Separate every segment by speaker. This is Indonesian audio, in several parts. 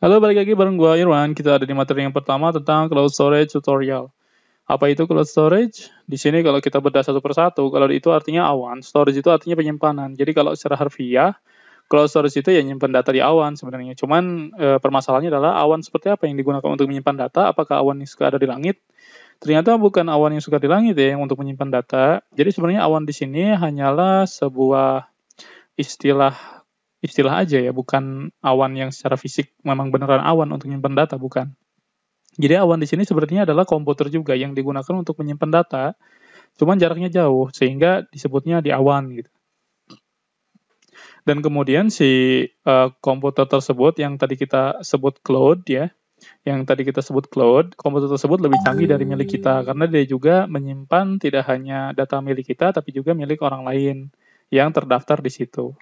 Speaker 1: Halo, balik lagi bareng gue Irwan. Kita ada di materi yang pertama tentang cloud storage tutorial. Apa itu cloud storage? Di sini kalau kita bedah satu persatu, kalau itu artinya awan, storage itu artinya penyimpanan. Jadi kalau secara harfiah, cloud storage itu ya nyimpan data di awan sebenarnya. Cuman e, permasalahannya adalah awan seperti apa yang digunakan untuk menyimpan data? Apakah awan yang suka ada di langit? Ternyata bukan awan yang suka di langit ya yang untuk menyimpan data. Jadi sebenarnya awan di sini hanyalah sebuah istilah istilah aja ya, bukan awan yang secara fisik memang beneran awan untuk menyimpan data, bukan. Jadi awan di sini sebenarnya adalah komputer juga yang digunakan untuk menyimpan data, cuman jaraknya jauh sehingga disebutnya di awan gitu. Dan kemudian si uh, komputer tersebut yang tadi kita sebut cloud ya, yang tadi kita sebut cloud, komputer tersebut lebih canggih dari milik kita karena dia juga menyimpan tidak hanya data milik kita tapi juga milik orang lain yang terdaftar di situ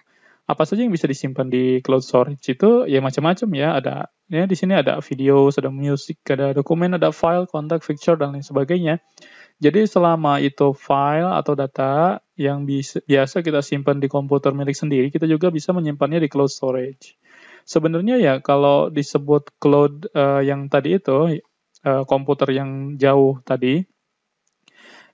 Speaker 1: apa saja yang bisa disimpan di cloud storage itu ya macam-macam ya ada ya di sini ada video, ada musik, ada dokumen, ada file, kontak, picture dan lain sebagainya. Jadi selama itu file atau data yang bisa, biasa kita simpan di komputer milik sendiri, kita juga bisa menyimpannya di cloud storage. Sebenarnya ya kalau disebut cloud uh, yang tadi itu uh, komputer yang jauh tadi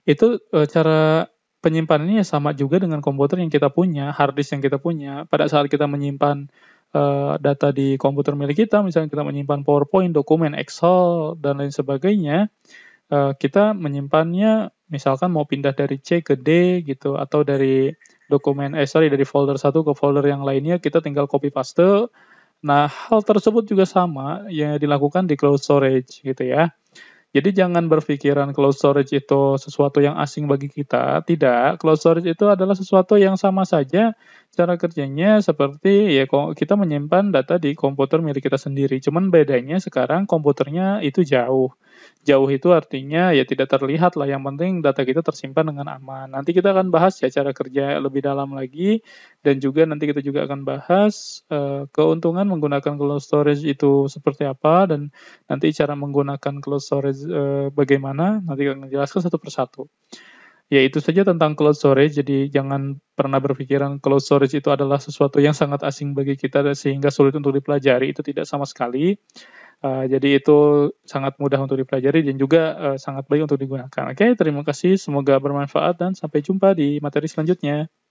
Speaker 1: itu uh, cara penyimpanannya sama juga dengan komputer yang kita punya, hard disk yang kita punya. Pada saat kita menyimpan uh, data di komputer milik kita, misalnya kita menyimpan PowerPoint, dokumen, Excel, dan lain sebagainya, uh, kita menyimpannya misalkan mau pindah dari C ke D gitu, atau dari dokumen, eh sorry, dari folder satu ke folder yang lainnya, kita tinggal copy paste. Nah, hal tersebut juga sama yang dilakukan di cloud storage gitu ya. Jadi jangan berpikiran cloud storage itu sesuatu yang asing bagi kita. Tidak, cloud storage itu adalah sesuatu yang sama saja cara kerjanya seperti ya kita menyimpan data di komputer milik kita sendiri. Cuman bedanya sekarang komputernya itu jauh. Jauh itu artinya ya tidak terlihat lah. Yang penting data kita tersimpan dengan aman. Nanti kita akan bahas ya cara kerja lebih dalam lagi dan juga nanti kita juga akan bahas uh, keuntungan menggunakan cloud storage itu seperti apa dan nanti cara menggunakan cloud storage uh, bagaimana. Nanti akan jelaskan satu persatu ya itu saja tentang cloud storage. Jadi jangan pernah berpikiran cloud storage itu adalah sesuatu yang sangat asing bagi kita sehingga sulit untuk dipelajari. Itu tidak sama sekali. Eh, jadi itu sangat mudah untuk dipelajari dan juga uh, sangat baik untuk digunakan. Oke, okay, terima kasih. Semoga bermanfaat dan sampai jumpa di materi selanjutnya.